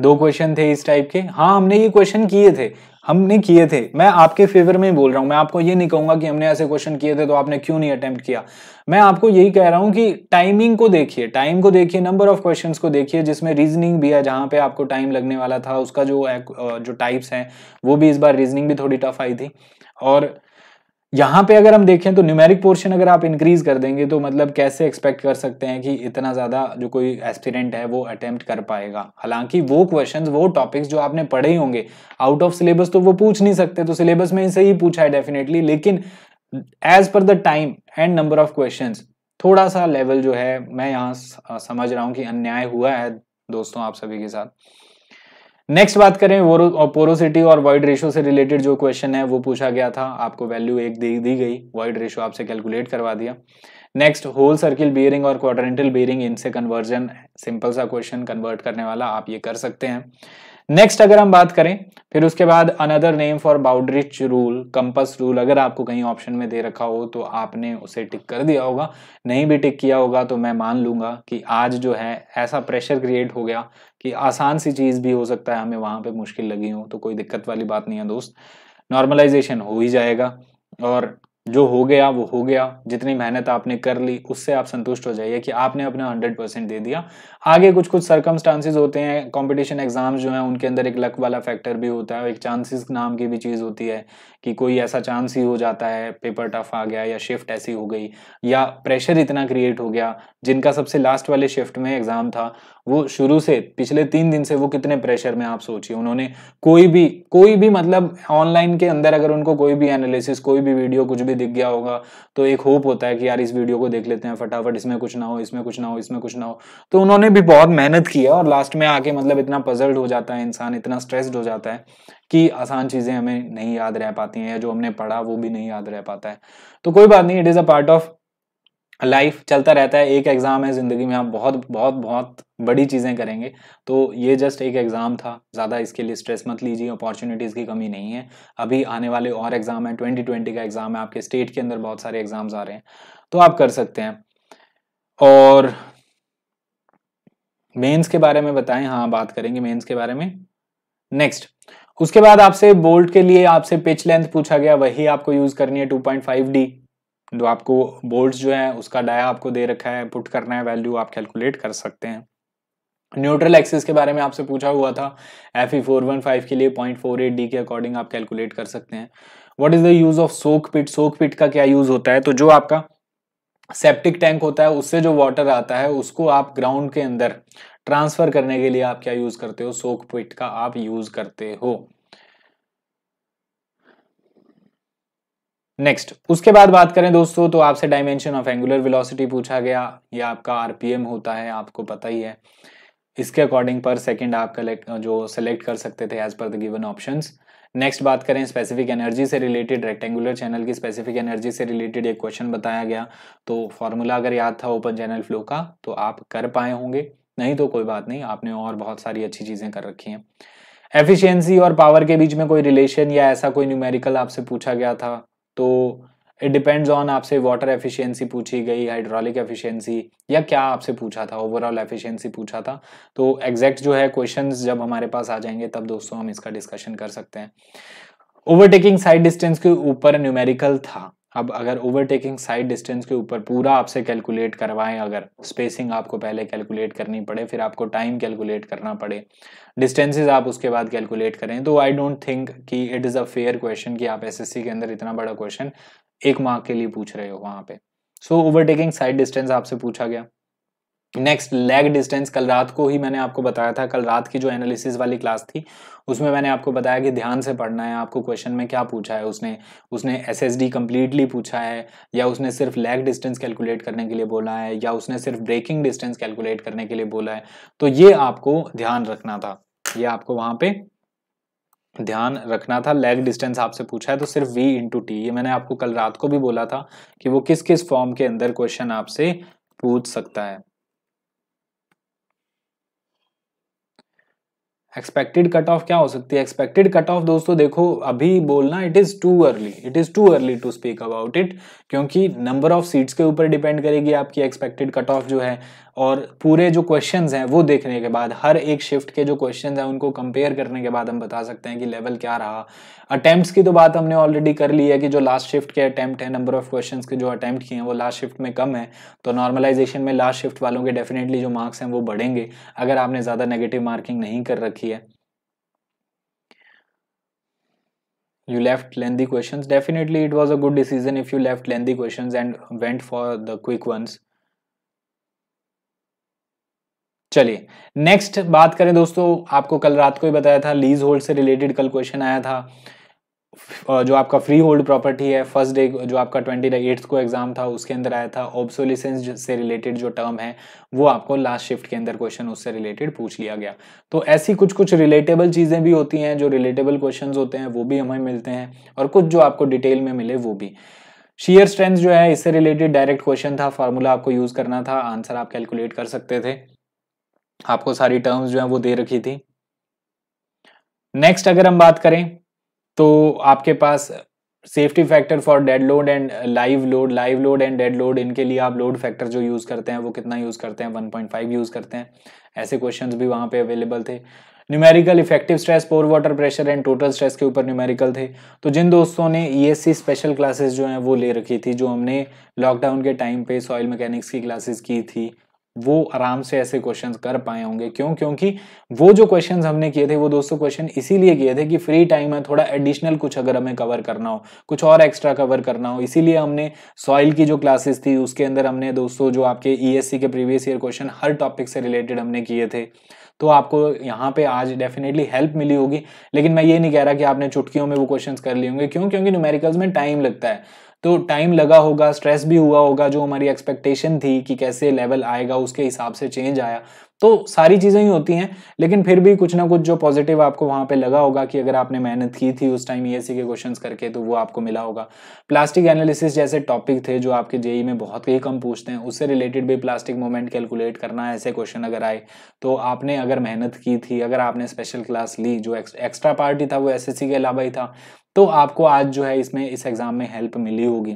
दो क्वेश्चन थे इस टाइप के हाँ हमने ये क्वेश्चन किए थे हमने किए थे मैं आपके फेवर में ही बोल रहा हूं मैं आपको ये नहीं कहूंगा कि हमने ऐसे क्वेश्चन किए थे तो आपने क्यों नहीं अटेम्प्ट किया मैं आपको यही कह रहा हूं कि टाइमिंग को देखिए टाइम को देखिए नंबर ऑफ क्वेश्चन को देखिए जिसमें रीजनिंग भी है जहां पे आपको टाइम लगने वाला था उसका जो जो टाइप्स हैं वो भी इस बार रीजनिंग भी थोड़ी टफ आई थी और यहां पे अगर हम देखें तो न्यूमेरिक पोर्शन अगर आप इंक्रीज कर देंगे तो मतलब कैसे एक्सपेक्ट कर सकते हैं कि इतना ज़्यादा जो कोई एस्पिरेंट है वो अटेम्प्ट कर पाएगा हालांकि वो क्वेश्चन वो टॉपिक्स जो आपने पढ़े ही होंगे आउट ऑफ सिलेबस तो वो पूछ नहीं सकते तो सिलेबस में इनसे ही पूछा है डेफिनेटली लेकिन as per the time and number of question थोड़ा सा लेवल जो है मैं यहाँ समझ रहा हूँ कि अन्याय हुआ है दोस्तों आप सभी के साथ नेक्स्ट बात करें वो पोरोसिटी और वाइड रेशो से रिलेटेड जो क्वेश्चन है वो पूछा गया था आपको वैल्यू एक दे दी गई वाइड रेशो आपसे कैलकुलेट करवा दिया नेक्स्ट होल सर्किल बियरिंग और क्वाड्रेंटल बियरिंग इनसे कन्वर्जन सिंपल सा क्वेश्चन कन्वर्ट करने वाला आप ये कर सकते हैं नेक्स्ट अगर हम बात करें फिर उसके बाद another name for Bowditch rule compass rule अगर आपको कहीं ऑप्शन में दे रखा हो तो आपने उसे टिक कर दिया होगा नहीं भी टिक किया होगा तो मैं मान लूंगा कि आज जो है ऐसा प्रेशर क्रिएट हो गया कि आसान सी चीज़ भी हो सकता है हमें वहाँ पे मुश्किल लगी हो तो कोई दिक्कत वाली बात नहीं है दोस्त नॉर्मलाइजेशन हो ही जाएगा और जो हो गया वो हो गया जितनी मेहनत आपने कर ली उससे आप संतुष्ट हो जाइए कि आपने अपना हंड्रेड परसेंट दे दिया आगे कुछ कुछ सर्कमस्टांसिस होते हैं कंपटीशन एग्जाम्स जो हैं उनके अंदर एक लक वाला फैक्टर भी होता है एक चांसेस नाम की भी चीज़ होती है कि कोई ऐसा चांस ही हो जाता है पेपर टफ आ गया या शिफ्ट ऐसी हो गई या प्रेशर इतना क्रिएट हो गया जिनका सबसे लास्ट वाले शिफ्ट में एग्ज़ाम था वो शुरू से पिछले तीन दिन से वो कितने प्रेशर में आप सोचिए उन्होंने कोई भी कोई भी मतलब ऑनलाइन के अंदर अगर उनको कोई भी एनालिसिस कोई भी वीडियो कुछ भी दिख गया होगा तो एक होप होता है कि यार इस वीडियो को देख लेते हैं फटाफट इसमें कुछ ना हो इसमें कुछ ना हो इसमें कुछ ना हो तो उन्होंने भी बहुत मेहनत की है और लास्ट में आके मतलब इतना पजल्ड हो जाता है इंसान इतना स्ट्रेस्ड हो जाता है कि आसान चीज़ें हमें नहीं याद रह पाती हैं या जो हमने पढ़ा वो भी नहीं याद रह पाता है तो कोई बात नहीं it is a part of life चलता रहता है एक एग्ज़ाम है ज़िंदगी में आप बहुत बहुत बहुत बड़ी चीज़ें करेंगे तो ये जस्ट एक एग्ज़ाम था ज़्यादा इसके लिए स्ट्रेस मत लीजिए अपॉर्चुनिटीज़ की कमी नहीं है अभी आने वाले और एग्ज़ाम है ट्वेंटी ट्वेंटी का एग्ज़ाम है आपके स्टेट के अंदर बहुत सारे एग्ज़ाम्स आ रहे हैं तो आप कर सकते हैं और मेंस के बारे में बताएं हाँ बात करेंगे मेंस के बारे में नेक्स्ट उसके बाद आपसे बोल्ट के लिए आपसे पिच लेंथ पूछा गया वही आपको यूज करनी है 2.5 डी जो आपको बोल्ट जो है उसका डाया आपको दे रखा है पुट करना है वैल्यू आप कैलकुलेट कर सकते हैं न्यूट्रल एक्सिस के बारे में आपसे पूछा हुआ था F E four one five के लिए पॉइंट फोर एट डी के अकॉर्डिंग आप कैलकुलेट कर सकते हैं what is the use of soak pit soak pit का क्या यूज होता है तो जो आपका सेप्टिक टैंक होता है उससे जो वाटर आता है उसको आप ग्राउंड के अंदर ट्रांसफर करने के लिए आप क्या यूज करते हो सोक पिट का आप यूज करते हो नेक्स्ट उसके बाद बात करें दोस्तों तो आपसे डायमेंशन ऑफ एंगुलर वेलोसिटी पूछा गया ये आपका आरपीएम होता है आपको पता ही है इसके अकॉर्डिंग पर सेकंड आप कलेक्ट जो सेलेक्ट कर सकते थे as per the given options next बात करें स्पेसिफिक एनर्जी से रिलेटेड रेक्टेंगुलर चैनल की स्पेसिफिक एनर्जी से रिलेटेड एक क्वेश्चन बताया गया तो फॉर्मूला अगर याद था ओपन चैनल फ्लो का तो आप कर पाए होंगे नहीं तो कोई बात नहीं आपने और बहुत सारी अच्छी चीज़ें कर रखी हैं एफिशिएंसी और पावर के बीच में कोई रिलेशन या ऐसा कोई न्यूमेरिकल आपसे पूछा गया था तो इट डिपेंड्स ऑन आपसे वाटर एफिशिएंसी पूछी गई हाइड्रोलिक एफिशिएंसी या क्या आपसे पूछा था ओवरऑल एफिशिएंसी पूछा था तो एग्जैक्ट जो है क्वेश्चन जब हमारे पास आ जाएंगे तब दोस्तों हम इसका डिस्कशन कर सकते हैं ओवरटेकिंग साइड डिस्टेंस के ऊपर न्यूमेरिकल था अब अगर ओवरटेकिंग साइड डिस्टेंस के ऊपर पूरा आपसे कैलकुलेट करवाएं अगर स्पेसिंग आपको पहले कैलकुलेट करनी पड़े फिर आपको टाइम कैलकुलेट करना पड़े डिस्टेंसेज आप उसके बाद कैलकुलेट करें तो आई डोंट थिंक कि it is a fair question कि आप एसएससी के अंदर इतना बड़ा क्वेश्चन एक मार्क के लिए पूछ रहे हो वहां पे सो ओवरटेकिंग साइड डिस्टेंस आपसे पूछा गया नेक्स्ट लेग डिस्टेंस कल रात को ही मैंने आपको बताया था कल रात की जो एनालिसिस वाली क्लास थी उसमें मैंने आपको बताया कि ध्यान से पढ़ना है आपको क्वेश्चन में क्या पूछा है उसने उसने एस एस डी पूछा है या उसने सिर्फ लेग डिस्टेंस कैलकुलेट करने के लिए बोला है या उसने सिर्फ ब्रेकिंग डिस्टेंस कैलकुलेट करने के लिए बोला है तो ये आपको ध्यान रखना था ये आपको वहाँ पे ध्यान रखना था लेग डिस्टेंस आपसे पूछा है तो सिर्फ v इंटू टी ये मैंने आपको कल रात को भी बोला था कि वो किस किस फॉर्म के अंदर क्वेश्चन आपसे पूछ सकता है एक्सपेक्टेड कट ऑफ क्या हो सकती है एक्सपेक्टेड कट ऑफ दोस्तों देखो अभी बोलना it is too early it is too early to speak about it क्योंकि नंबर ऑफ सीट्स के ऊपर डिपेंड करेगी आपकी एक्सपेक्टेड कट ऑफ जो है और पूरे जो क्वेश्चंस हैं वो देखने के बाद हर एक शिफ्ट के जो क्वेश्चंस हैं उनको कंपेयर करने के बाद हम बता सकते हैं कि लेवल क्या रहा अटैम्प्ट की तो बात हमने ऑलरेडी कर ली है कि जो लास्ट शिफ्ट के अटैम्प्ट है नंबर ऑफ क्वेश्चन के जो अटैम्प्ट किए हैं वो लास्ट शिफ्ट में कम है तो नॉर्मलाइजेशन में लास्ट शिफ्ट वालों के डेफिनेटली जो मार्क्स हैं वो बढ़ेंगे अगर आपने ज़्यादा नेगेटिव मार्किंग नहीं कर रखी है you left lengthy questions definitely it was a good decision if you left lengthy questions and went for the quick ones चलिए नेक्स्ट बात करें दोस्तों आपको कल रात को ही बताया था लीज होल्ड से रिलेटेड कल क्वेश्चन आया था जो आपका फ्री होल्ड प्रॉपर्टी है फर्स्ट डे जो आपका ट्वेंटी एट्थ को एग्जाम था उसके अंदर आया था ऑब्सोलिसेंस से रिलेटेड जो टर्म है वो आपको लास्ट शिफ्ट के अंदर क्वेश्चन उससे रिलेटेड पूछ लिया गया तो ऐसी कुछ कुछ रिलेटेबल चीज़ें भी होती हैं जो रिलेटेबल क्वेश्चन होते हैं वो भी हमें मिलते हैं और कुछ जो आपको डिटेल में मिले वो भी शेयर स्ट्रेंथ जो है इससे रिलेटेड डायरेक्ट क्वेश्चन था फार्मूला आपको यूज़ करना था आंसर आप कैलकुलेट कर सकते थे आपको सारी टर्म्स जो है वो दे रखी थी नेक्स्ट अगर हम बात करें तो आपके पास safety factor for dead load and live load live load and dead load इनके लिए आप लोड फैक्टर जो यूज़ करते हैं वो कितना यूज़ करते हैं 1.5 यूज़ करते हैं ऐसे क्वेश्चंस भी वहां पे अवेलेबल थे numerical effective stress pore water pressure and total stress के ऊपर न्यूमेरिकल थे तो जिन दोस्तों ने ई स्पेशल क्लासेस जो है वो ले रखी थी जो हमने लॉकडाउन के टाइम पे सॉइल मैकेनिक्स की क्लासेस की थी वो आराम से ऐसे क्वेश्चन कर पाए होंगे क्यों क्योंकि वो जो क्वेश्चन हमने किए थे वो दोस्तों क्वेश्चन इसीलिए किए थे कि फ्री टाइम है थोड़ा एडिशनल कुछ अगर हमें कवर करना हो कुछ और एक्स्ट्रा कवर करना हो इसीलिए हमने सॉइल की जो क्लासेस थी उसके अंदर हमने दोस्तों जो आपके ईएससी e के प्रीवियस ईयर क्वेश्चन हर टॉपिक से रिलेटेड हमने किए थे तो आपको यहाँ पे आज डेफिनेटली हेल्प मिली होगी लेकिन मैं ये नहीं कह रहा कि आपने चुटकियों में वो क्वेश्चंस कर लिए होंगे क्यों क्योंकि न्यूमेरिकल्स में टाइम लगता है तो टाइम लगा होगा स्ट्रेस भी हुआ होगा जो हमारी एक्सपेक्टेशन थी कि कैसे लेवल आएगा उसके हिसाब से चेंज आया तो सारी चीज़ें ही होती हैं लेकिन फिर भी कुछ ना कुछ जो पॉजिटिव आपको वहाँ पे लगा होगा कि अगर आपने मेहनत की थी उस टाइम ई के क्वेश्चन करके तो वो आपको मिला होगा प्लास्टिक एनालिसिस जैसे टॉपिक थे जो आपके जेई e e में बहुत ही कम पूछते हैं उससे रिलेटेड भी प्लास्टिक मोमेंट कैलकुलेट करना ऐसे क्वेश्चन अगर आए तो आपने अगर मेहनत की थी अगर आपने स्पेशल क्लास ली जो एक्स्ट्रा पार्ट ही था वो एस के अलावा ही था तो आपको आज जो है इसमें इस एग्जाम में हेल्प मिली होगी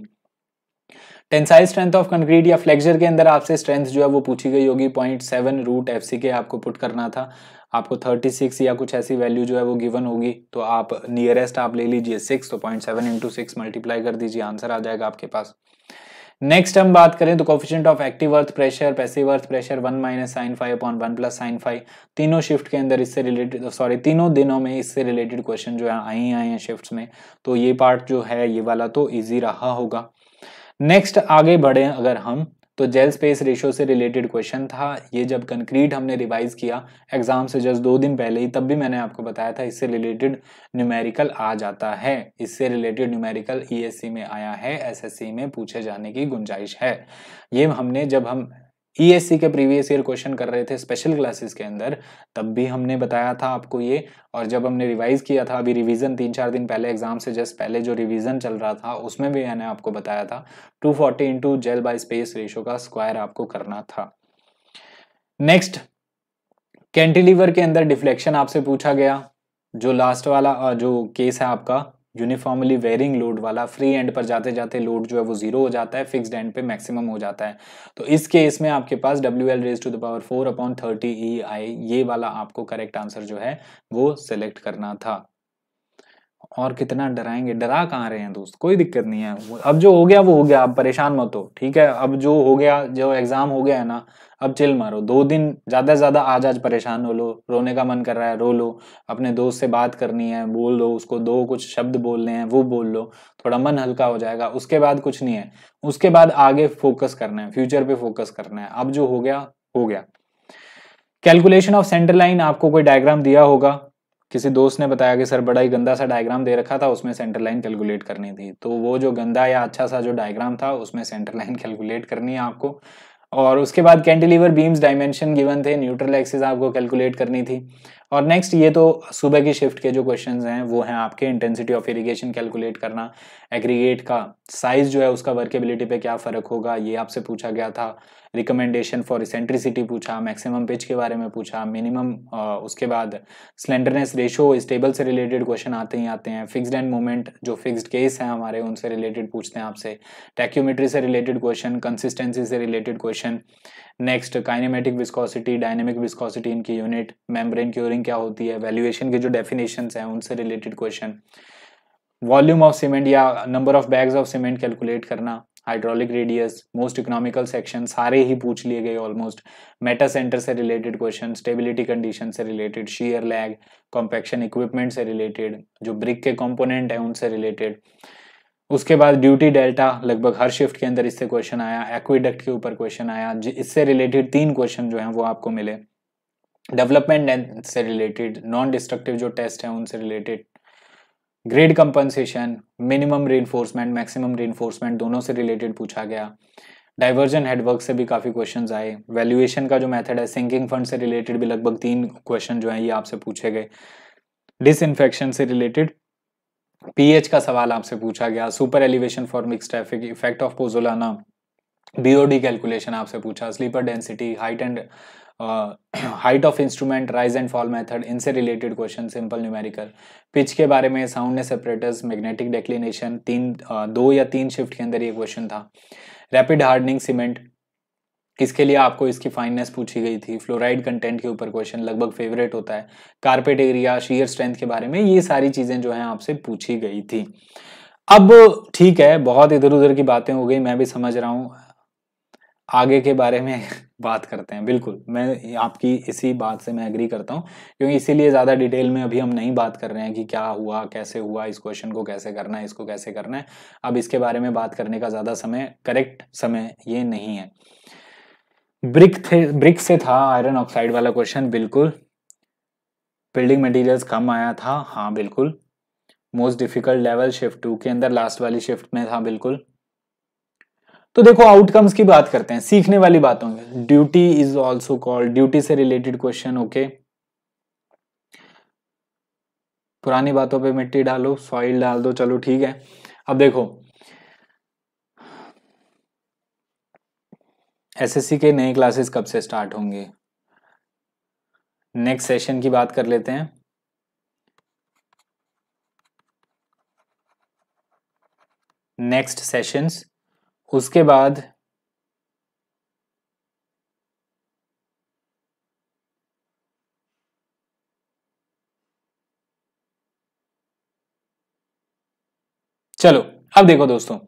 टेंसाइल स्ट्रेंथ ऑफ कंक्रीट या फ्लेक्सर के अंदर आपसे स्ट्रेंथ जो है वो पूछी गई होगी point seven root F C के आपको पुट करना था आपको थर्टी सिक्स या कुछ ऐसी वैल्यू जो है वो गिवन होगी तो आप नियरेस्ट आप ले लीजिए सिक्स तो point seven into six multiply कर दीजिए आंसर आ जाएगा आपके पास नेक्स्ट हम बात करें तो coefficient of active earth pressure passive earth pressure one minus sine five upon one plus sine five तीनों शिफ्ट के अंदर इससे रिलेटेड सॉरी तीनों दिनों में इससे रिलेटेड क्वेश्चन जो है आई आए हैं शिफ्ट में तो ये पार्ट जो है ये वाला तो ईजी रहा होगा नेक्स्ट आगे बढ़े अगर हम तो जेल स्पेस रेशियो से रिलेटेड क्वेश्चन था ये जब कंक्रीट हमने रिवाइज किया एग्जाम से जस्ट दो दिन पहले ही तब भी मैंने आपको बताया था इससे रिलेटेड न्यूमेरिकल आ जाता है इससे रिलेटेड न्यूमेरिकल ई में आया है एस में पूछे जाने की गुंजाइश है ये हमने जब हम ईएससी e के प्रीवियस ईयर क्वेश्चन कर रहे थे स्पेशल क्लासेस के अंदर तब भी हमने बताया था आपको ये और जब हमने रिवाइज किया था अभी रिवीजन तीन चार दिन पहले एग्जाम से जस्ट पहले जो रिवीजन चल रहा था उसमें भी मैंने आपको बताया था two forty into gel by space ratio का स्क्वायर आपको करना था नेक्स्ट कैंटिलीवर के अंदर डिफ्लेक्शन आपसे पूछा गया जो लास्ट वाला जो केस है आपका यूनिफॉर्मली वेरिंग लोड वाला फ्री एंड पर जाते जाते लोड जो है वो जीरो हो जाता है फिक्स्ड एंड पे मैक्सिमम हो जाता है तो इस केस में आपके पास W L raise to the power four upon thirty E I ये वाला आपको करेक्ट आंसर जो है वो सिलेक्ट करना था और कितना डराएंगे डरा कहाँ रहे हैं दोस्त कोई दिक्कत नहीं है अब जो हो गया वो हो गया अब परेशान मत हो ठीक है अब जो हो गया जो एग्जाम हो गया है ना अब चिल मारो दो दिन ज़्यादा से ज़्यादा आज आज परेशान हो लो रोने का मन कर रहा है रो लो अपने दोस्त से बात करनी है बोल दो उसको दो कुछ शब्द बोलने हैं वो बोल लो थोड़ा मन हल्का हो जाएगा उसके बाद कुछ नहीं है उसके बाद आगे फोकस करना है फ्यूचर पे फोकस करना है अब जो हो गया हो गया कैलकुलेशन ऑफ सेंटर लाइन आपको कोई डायग्राम दिया होगा किसी दोस्त ने बताया कि सर बड़ा ही गंदा सा डायग्राम दे रखा था उसमें सेंटर लाइन कैलकुलेट करनी थी तो वो जो गंदा या अच्छा सा जो डायग्राम था उसमें सेंटर लाइन कैलकुलेट करनी है आपको और उसके बाद कैंटिलीवर बीम्स डायमेंशन गिवन थे न्यूट्रल एक्सिस आपको कैलकुलेट करनी थी और नेक्स्ट ये तो सुबह की शिफ्ट के जो क्वेश्चन हैं वो हैं आपके इंटेंसिटी ऑफ इरीगेशन कैलकुलेट करना एग्रीगेट का साइज जो है उसका वर्केबिलिटी पे क्या फ़र्क होगा ये आपसे पूछा गया था रिकमेंडेशन फॉर इसेंट्रिसिटी पूछा मैक्सिमम पिच के बारे में पूछा मिनिमम उसके बाद स्लेंडरनेस रेशो स्टेबल से रिलेटेड क्वेश्चन आते ही आते हैं फिक्सड एंड मोमेंट जो फिक्सड केस हैं हमारे उनसे रिलेटेड पूछते हैं आपसे टैक्यूमेट्री से रिलेटेड क्वेश्चन कंसिस्टेंसी से related question next kinematic viscosity dynamic viscosity इनकी यूनिट मेम्ब्रेन क्योरिंग क्या होती है वैल्यूएशन के जो डेफिनेशन हैं उनसे related question volume of cement या number of bags of cement calculate करना hydraulic radius most economical section सारे ही पूछ लिए गए ऑलमोस्ट मेटा सेंटर से रिलेटेड क्वेश्चन स्टेबिलिटी कंडीशन से related shear lag compaction equipment से रिलेटेड जो ब्रिक के कॉम्पोनेंट है उनसे रिलेटेड उसके बाद ड्यूटी डेल्टा लगभग हर शिफ्ट के अंदर इससे क्वेश्चन आया एक्विडक्ट के ऊपर क्वेश्चन आया इससे रिलेटेड तीन क्वेश्चन जो है वो आपको मिले डेवलपमेंट से रिलेटेड नॉन डिस्ट्रक्टिव जो टेस्ट है उनसे related grade compensation minimum reinforcement maximum reinforcement दोनों से रिलेटेड पूछा गया डाइवर्जन हेडवर्क से भी काफ़ी क्वेश्चन आए वैल्यूएशन का जो मेथड है सिंकिंग फंड से रिलेटेड भी लगभग तीन क्वेश्चन जो है ये आपसे पूछे गए इन्फेक्शन से रिलेटेड पीएच का सवाल आपसे पूछा गया super elevation for mix traffic effect of pozzolana BOD calculation आपसे पूछा sleeper density height and height of instrument rise and fall method इनसे related question simple numerical pitch के बारे में साउंडनेस सेपरेटर्स मैग्नेटिक डेक्लिनेशन तीन uh, दो या तीन शिफ्ट के अंदर ये क्वेश्चन था रैपिड हार्डनिंग सीमेंट इसके लिए आपको इसकी फाइननेस पूछी गई थी फ्लोराइड कंटेंट के ऊपर क्वेश्चन लगभग फेवरेट होता है कारपेट एरिया शीयर स्ट्रेंथ के बारे में ये सारी चीज़ें जो है आपसे पूछी गई थी अब ठीक है बहुत इधर उधर की बातें हो गई मैं भी समझ रहा हूँ आगे के बारे में [LAUGHS] बात करते हैं बिल्कुल मैं आपकी इसी बात से मैं एग्री करता हूँ क्योंकि इसीलिए ज़्यादा डिटेल में अभी हम नहीं बात कर रहे हैं कि क्या हुआ कैसे हुआ इस क्वेश्चन को कैसे करना है इसको कैसे करना है अब इसके बारे में बात करने का ज़्यादा समय करेक्ट समय ये नहीं है ब्रिक थे ब्रिक से था आयरन ऑक्साइड वाला क्वेश्चन बिल्कुल बिल्डिंग मटीरियल्स कम आया था हाँ बिल्कुल most difficult level shift two के अंदर लास्ट वाली शिफ्ट में था बिल्कुल तो देखो आउटकम्स की बात करते हैं सीखने वाली बात होंगे duty is also called duty से रिलेटेड क्वेश्चन ओके पुरानी बातों पे मिट्टी डालो सॉइल डाल दो चलो ठीक है अब देखो एसएससी के नए क्लासेस कब से स्टार्ट होंगे नेक्स्ट सेशन की बात कर लेते हैं नेक्स्ट सेशंस उसके बाद चलो अब देखो दोस्तों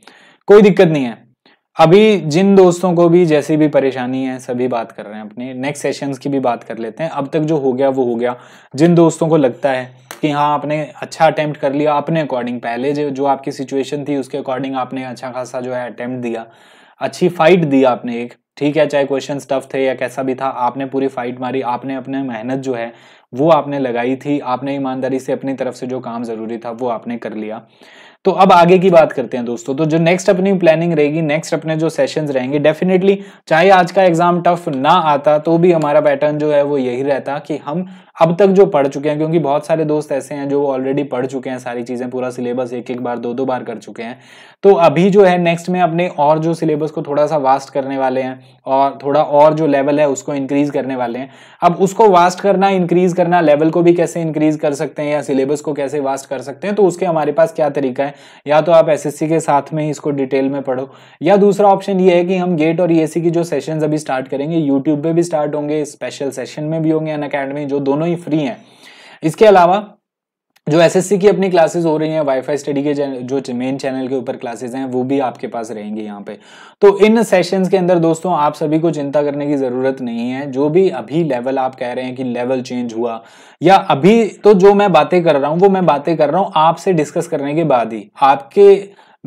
कोई दिक्कत नहीं है अभी जिन दोस्तों को भी जैसी भी परेशानी है सभी बात कर रहे हैं अपने नेक्स्ट सेशंस की भी बात कर लेते हैं अब तक जो हो गया वो हो गया जिन दोस्तों को लगता है कि हाँ आपने अच्छा अटैम्प्ट कर लिया अपने अकॉर्डिंग पहले जो जो आपकी सिचुएशन थी उसके अकॉर्डिंग आपने अच्छा खासा जो है अटैम्प्ट दिया अच्छी फाइट दी आपने एक ठीक है चाहे क्वेश्चन टफ थे या कैसा भी था आपने पूरी फाइट मारी आपने अपने मेहनत जो है वो आपने लगाई थी आपने ईमानदारी से अपनी तरफ से जो काम ज़रूरी था वो आपने कर लिया तो अब आगे की बात करते हैं दोस्तों तो जो नेक्स्ट अपनी प्लानिंग रहेगी नेक्स्ट अपने जो सेशंस रहेंगे डेफिनेटली चाहे आज का एग्जाम टफ ना आता तो भी हमारा पैटर्न जो है वो यही रहता कि हम अब तक जो पढ़ चुके हैं क्योंकि बहुत सारे दोस्त ऐसे हैं जो ऑलरेडी पढ़ चुके हैं सारी चीज़ें पूरा सिलेबस एक एक बार दो दो बार कर चुके हैं तो अभी जो है नेक्स्ट में अपने और जो सिलेबस को थोड़ा सा वास्ट करने वाले हैं और थोड़ा और जो लेवल है उसको इंक्रीज करने वाले हैं अब उसको वास्ट करना इंक्रीज करना लेवल को भी कैसे इंक्रीज कर सकते हैं या सिलेबस को कैसे वास्ट कर सकते हैं तो उसके हमारे पास क्या तरीका है या तो आप एस के साथ में ही इसको डिटेल में पढ़ो या दूसरा ऑप्शन ये है कि हम गेट और ईएससी e की जो सेशन अभी स्टार्ट करेंगे यूट्यूब पर भी स्टार्ट होंगे स्पेशल सेशन में भी होंगे अन अकेडमी जो दोनों दोनों ही फ्री हैं इसके अलावा जो एसएससी की अपनी क्लासेस हो रही हैं वाईफाई स्टडी के जो मेन चैनल के ऊपर क्लासेस हैं वो भी आपके पास रहेंगे यहाँ पे तो इन सेशंस के अंदर दोस्तों आप सभी को चिंता करने की ज़रूरत नहीं है जो भी अभी लेवल आप कह रहे हैं कि लेवल चेंज हुआ या अभी तो जो मैं बातें कर रहा हूँ वो मैं बातें कर रहा हूँ आपसे डिस्कस करने के बाद ही आपके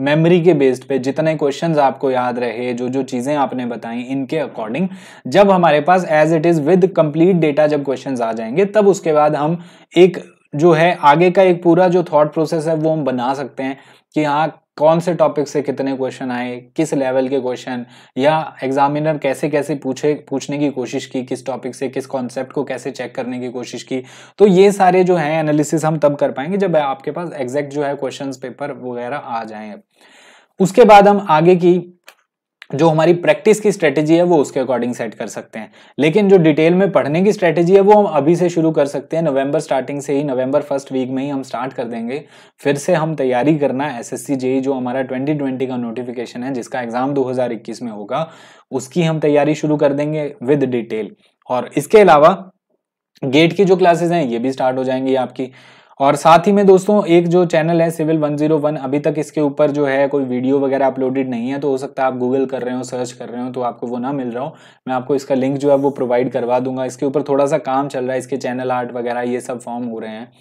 मेमोरी के बेस्ड पे जितने क्वेश्चन आपको याद रहे जो जो चीज़ें आपने बताई इनके अकॉर्डिंग जब हमारे पास as it is with complete data जब क्वेश्चन आ जाएंगे तब उसके बाद हम एक जो है आगे का एक पूरा जो थॉट प्रोसेस है वो हम बना सकते हैं कि हाँ कौन से टॉपिक से कितने क्वेश्चन आए किस लेवल के क्वेश्चन या एग्जामिनर कैसे कैसे पूछे पूछने की कोशिश की किस टॉपिक से किस कॉन्सेप्ट को कैसे चेक करने की कोशिश की तो ये सारे जो है एनालिसिस हम तब कर पाएंगे जब आपके पास एग्जैक्ट जो है क्वेश्चन पेपर वगैरह आ जाए उसके बाद हम आगे की जो हमारी प्रैक्टिस की स्ट्रेटेजी है वो उसके अकॉर्डिंग सेट कर सकते हैं लेकिन जो डिटेल में पढ़ने की स्ट्रेटेजी है वो हम अभी से शुरू कर सकते हैं नवंबर स्टार्टिंग से ही नवंबर फर्स्ट वीक में ही हम स्टार्ट कर देंगे फिर से हम तैयारी करना एस एस जो हमारा 2020 का नोटिफिकेशन है जिसका एग्जाम दो में होगा उसकी हम तैयारी शुरू कर देंगे विद डिटेल और इसके अलावा गेट की जो क्लासेज हैं ये भी स्टार्ट हो जाएंगी आपकी और साथ ही में दोस्तों एक जो चैनल है सिविल 101 अभी तक इसके ऊपर जो है कोई वीडियो वगैरह अपलोडेड नहीं है तो हो सकता है आप गूगल कर रहे हो सर्च कर रहे हो तो आपको वो ना मिल रहा हो मैं आपको इसका लिंक जो है वो प्रोवाइड करवा दूंगा इसके ऊपर थोड़ा सा काम चल रहा है इसके चैनल आर्ट वगैरह ये सब फॉर्म हो रहे हैं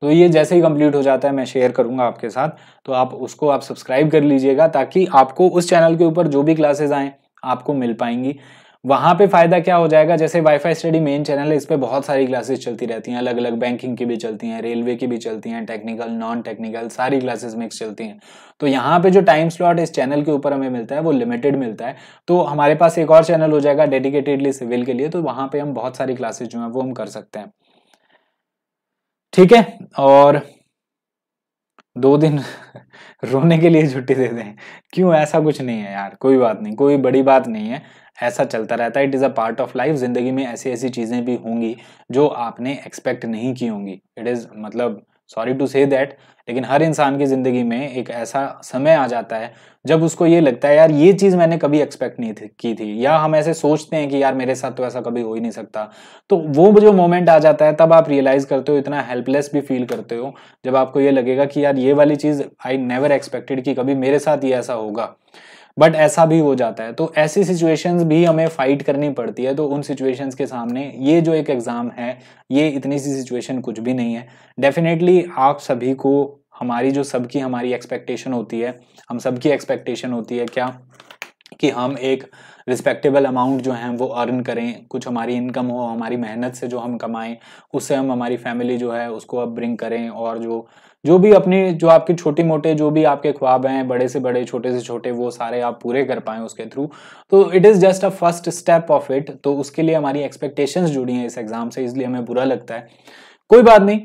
तो ये जैसे ही कंप्लीट हो जाता है मैं शेयर करूंगा आपके साथ तो आप उसको आप सब्सक्राइब कर लीजिएगा ताकि आपको उस चैनल के ऊपर जो भी क्लासेज आएँ आपको मिल पाएंगी वहाँ पे फ़ायदा क्या हो जाएगा जैसे वाईफाई स्टडी मेन चैनल है इस पर बहुत सारी क्लासेस चलती रहती हैं अलग अलग बैंकिंग की भी चलती हैं रेलवे की भी चलती हैं टेक्निकल नॉन टेक्निकल सारी क्लासेस मिक्स चलती हैं तो यहाँ पे जो टाइम स्लॉट इस चैनल के ऊपर हमें मिलता है वो लिमिटेड मिलता है तो हमारे पास एक और चैनल हो जाएगा डेडिकेटेडली सिविल के लिए तो वहाँ पर हम बहुत सारी क्लासेज जो हैं वो हम कर सकते हैं ठीक है और दो दिन [LAUGHS] रोने के लिए छुट्टी दे दें क्यों ऐसा कुछ नहीं है यार कोई बात नहीं कोई बड़ी बात नहीं है ऐसा चलता रहता है it is a part of life ज़िंदगी में ऐसी ऐसी चीज़ें भी होंगी जो आपने एक्सपेक्ट नहीं की होंगी इट इज़ मतलब सॉरी टू से दैट लेकिन हर इंसान की ज़िंदगी में एक ऐसा समय आ जाता है जब उसको ये लगता है यार ये चीज़ मैंने कभी एक्सपेक्ट नहीं थी की थी या हम ऐसे सोचते हैं कि यार मेरे साथ तो ऐसा कभी हो ही नहीं सकता तो वो जो मोमेंट आ जाता है तब आप रियलाइज़ करते हो इतना हेल्पलेस भी फील करते हो जब आपको ये लगेगा कि यार ये वाली चीज़ आई नेवर एक्सपेक्टेड कि कभी मेरे साथ ये ऐसा होगा बट ऐसा भी हो जाता है तो ऐसी सिचुएशंस भी हमें फाइट करनी पड़ती है तो उन सिचुएशंस के सामने ये जो एक एग्ज़ाम है ये इतनी सी सिचुएशन कुछ भी नहीं है डेफिनेटली आप सभी को हमारी जो सबकी हमारी एक्सपेक्टेशन होती है हम सबकी एक्सपेक्टेशन होती है क्या कि हम एक रिस्पेक्टेबल अमाउंट जो है वो अर्न करें कुछ हमारी इनकम हो हमारी मेहनत से जो हम कमाएं उससे हम हमारी फैमिली जो है उसको अब ब्रिंग करें और जो जो भी अपनी जो आपके छोटे मोटे जो भी आपके ख्वाब हैं बड़े से बड़े छोटे से छोटे वो सारे आप पूरे कर पाए उसके थ्रू तो it is just a first step of it तो उसके लिए हमारी एक्सपेक्टेशंस जुड़ी हैं इस एग्ज़ाम से इसलिए हमें बुरा लगता है कोई बात नहीं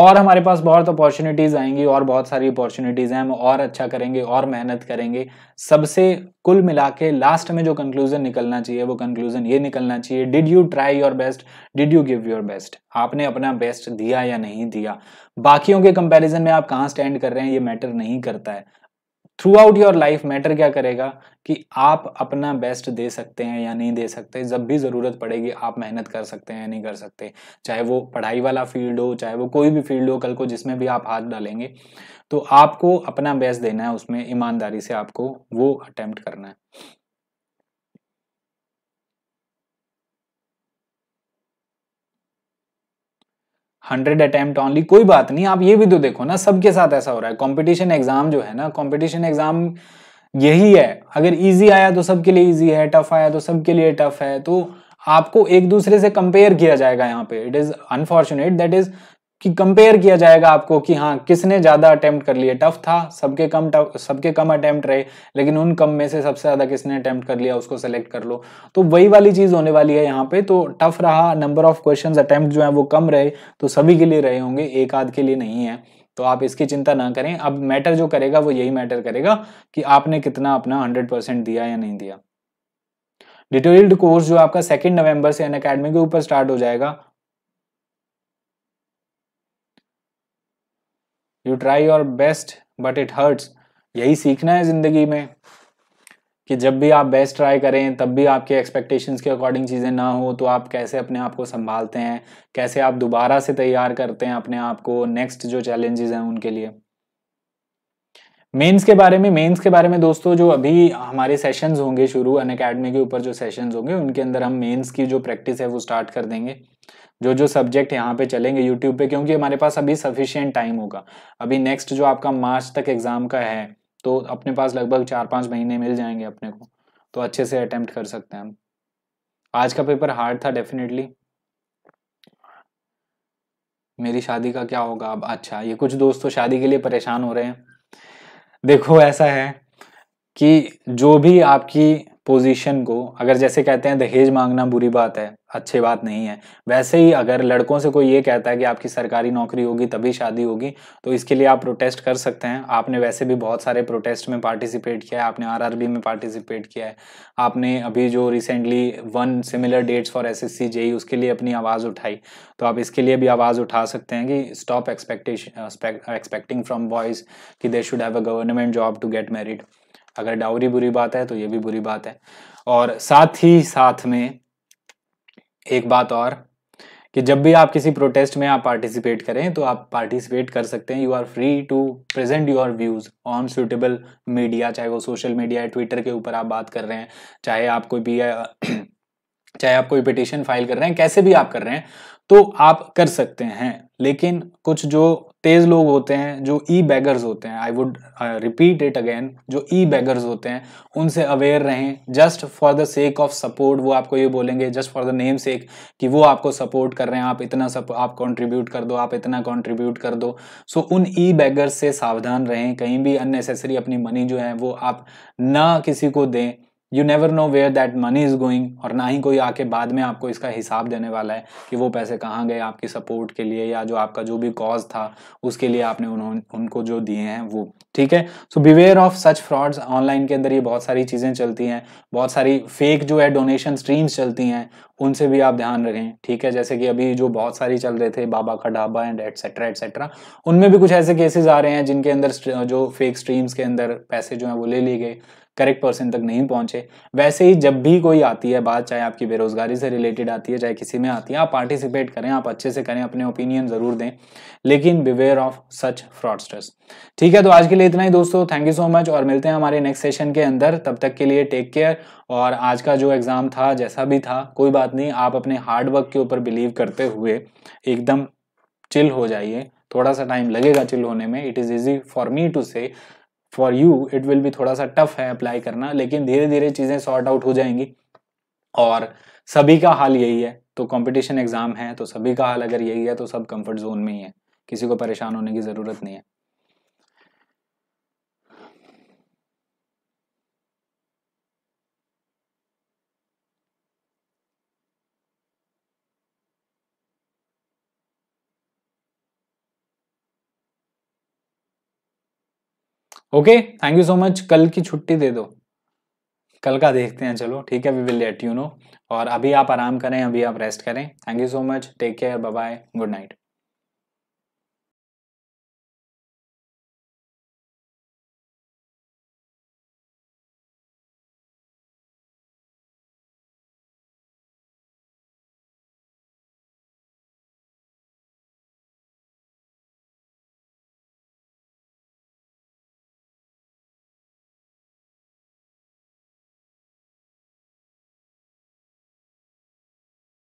और हमारे पास बहुत अपॉर्चुनिटीज़ आएंगी और बहुत सारी अपॉर्चुनिटीज़ हैं हम और अच्छा करेंगे और मेहनत करेंगे सबसे कुल मिला के लास्ट में जो कंक्लूजन निकलना चाहिए वो कंक्लूजन ये निकलना चाहिए did you try your best did you give your best आपने अपना बेस्ट दिया या नहीं दिया बाकियों के कंपैरिजन में आप कहाँ स्टैंड कर रहे हैं ये मैटर नहीं करता है throughout your life matter क्या करेगा कि आप अपना बेस्ट दे सकते हैं या नहीं दे सकते जब भी ज़रूरत पड़ेगी आप मेहनत कर सकते हैं या नहीं कर सकते चाहे वो पढ़ाई वाला फील्ड हो चाहे वो कोई भी फील्ड हो कल को जिसमें भी आप हाथ डालेंगे तो आपको अपना बेस्ट देना है उसमें ईमानदारी से आपको वो अटैम्प्ट करना है हंड्रेड अटेम्प्ट ऑनली कोई बात नहीं आप ये भी तो देखो ना सबके साथ ऐसा हो रहा है कंपटीशन एग्जाम जो है ना कंपटीशन एग्जाम यही है अगर इजी आया तो सबके लिए इजी है टफ आया तो सबके लिए टफ है तो आपको एक दूसरे से कंपेयर किया जाएगा यहाँ पे it is unfortunate that is कि कंपेयर किया जाएगा आपको कि हाँ किसने ज़्यादा अटेम्प्ट कर लिए टफ था सबके कम टफ सबके कम अटेम्प्ट रहे लेकिन उन कम में से सबसे ज़्यादा किसने अटेम्प्ट कर लिया उसको सेलेक्ट कर लो तो वही वाली चीज़ होने वाली है यहाँ पे तो टफ रहा नंबर ऑफ क्वेश्चन अटेम्प्ट जो है वो कम रहे तो सभी के लिए रहे होंगे एक आध के लिए नहीं है तो आप इसकी चिंता ना करें अब मैटर जो करेगा वो यही मैटर करेगा कि आपने कितना अपना हंड्रेड परसेंट दिया या नहीं दिया डिटेल्ड कोर्स जो आपका सेकेंड नवंबर से अन अकेडमी के ऊपर स्टार्ट हो जाएगा you try your best but it hurts यही सीखना है ज़िंदगी में कि जब भी आप बेस्ट ट्राई करें तब भी आपके एक्सपेक्टेशंस के अकॉर्डिंग चीज़ें ना हो तो आप कैसे अपने आप को संभालते हैं कैसे आप दोबारा से तैयार करते हैं अपने आप को नेक्स्ट जो चैलेंजेस हैं उनके लिए मेंस के बारे में मेंस के बारे में दोस्तों जो अभी हमारे सेशंस होंगे शुरू अन अकेडमी के ऊपर जो सेशंस होंगे उनके अंदर हम मेंस की जो प्रैक्टिस है वो स्टार्ट कर देंगे जो जो सब्जेक्ट यहाँ पे चलेंगे यूट्यूब पे क्योंकि हमारे पास अभी सफिशियंट टाइम होगा अभी नेक्स्ट जो आपका मार्च तक एग्ज़ाम का है तो अपने पास लगभग चार पांच महीने मिल जाएंगे अपने को तो अच्छे से अटेम्प्ट कर सकते हैं हम आज का पेपर हार्ड था डेफिनेटली मेरी शादी का क्या होगा अब अच्छा ये कुछ दोस्त तो शादी के लिए परेशान हो रहे हैं देखो ऐसा है कि जो भी आपकी पोजीशन को अगर जैसे कहते हैं दहेज मांगना बुरी बात है अच्छी बात नहीं है वैसे ही अगर लड़कों से कोई ये कहता है कि आपकी सरकारी नौकरी होगी तभी शादी होगी तो इसके लिए आप प्रोटेस्ट कर सकते हैं आपने वैसे भी बहुत सारे प्रोटेस्ट में पार्टिसिपेट किया है आपने आरआरबी में पार्टिसिपेट किया है आपने अभी जो recently one similar dates for S S उसके लिए अपनी आवाज़ उठाई तो आप इसके लिए भी आवाज़ उठा सकते हैं कि stop expectation expecting from boys कि they should have a government job to get married अगर डाउरी बुरी बात है तो ये भी बुरी बात है और साथ ही साथ में एक बात और कि जब भी आप किसी प्रोटेस्ट में आप पार्टिसिपेट करें तो आप पार्टिसिपेट कर सकते हैं you are free to present your views on suitable media चाहे वो सोशल मीडिया है ट्विटर के ऊपर आप बात कर रहे हैं चाहे आप कोई भी [CLEARS THROAT] चाहे आप कोई पिटिशन फाइल कर रहे हैं कैसे भी आप कर रहे हैं तो आप कर सकते हैं लेकिन कुछ जो तेज लोग होते हैं जो ई बैगर्स होते हैं I would repeat it again जो ई बैगर्स होते हैं उनसे अवेयर रहें just for the sake of support वो आपको ये बोलेंगे just for the name sake कि वो आपको सपोर्ट कर रहे हैं आप इतना सप, आप कंट्रीब्यूट कर दो आप इतना कंट्रीब्यूट कर दो सो so, उन ई बैगर्स से सावधान रहें कहीं भी अननेसेसरी अपनी मनी जो है वो आप ना किसी को दें you never know where that money is going और ना ही कोई आके बाद में आपको इसका हिसाब देने वाला है कि वो पैसे कहाँ गए आपकी सपोर्ट के लिए या जो आपका जो भी कॉज था उसके लिए आपने उन्होंने उनको जो दिए हैं वो ठीक है so beware of such frauds online के अंदर ये बहुत सारी चीज़ें चलती हैं बहुत सारी फेक जो है डोनेशन स्ट्रीम्स चलती हैं उनसे भी आप ध्यान रखें ठीक है जैसे कि अभी जो बहुत सारी चल रहे थे बाबा का ढाबा एंड एटसेट्रा एटसेट्रा उनमें भी कुछ ऐसे केसेस आ रहे हैं जिनके अंदर जो फेक स्ट्रीम्स के अंदर पैसे जो हैं वो ले लिए गए करेक्ट पर्सन तक नहीं पहुंचे वैसे ही जब भी कोई आती है बात चाहे आपकी बेरोजगारी से रिलेटेड आती है चाहे किसी में आती है आप पार्टिसिपेट करें आप अच्छे से करें अपने ओपिनियन जरूर दें लेकिन बिवेयर ऑफ सच फ्रॉडस्टर्स ठीक है तो आज के लिए इतना ही दोस्तों थैंक यू सो मच और मिलते हैं हमारे नेक्स्ट सेशन के अंदर तब तक के लिए टेक केयर और आज का जो एग्ज़ाम था जैसा भी था कोई बात नहीं आप अपने हार्डवर्क के ऊपर बिलीव करते हुए एकदम चिल हो जाइए थोड़ा सा टाइम लगेगा चिल होने में it is easy for me to say for you it will भी थोड़ा सा टफ है अप्लाई करना लेकिन धीरे धीरे चीज़ें सॉर्ट आउट हो जाएंगी और सभी का हाल यही है तो कंपटीशन एग्ज़ाम है तो सभी का हाल अगर यही है तो सब कंफर्ट जोन में ही है किसी को परेशान होने की ज़रूरत नहीं है okay thank you so much कल की छुट्टी दे दो कल का देखते हैं चलो ठीक है we will let you know और अभी आप आराम करें अभी आप रेस्ट करें thank you so much take care bye good night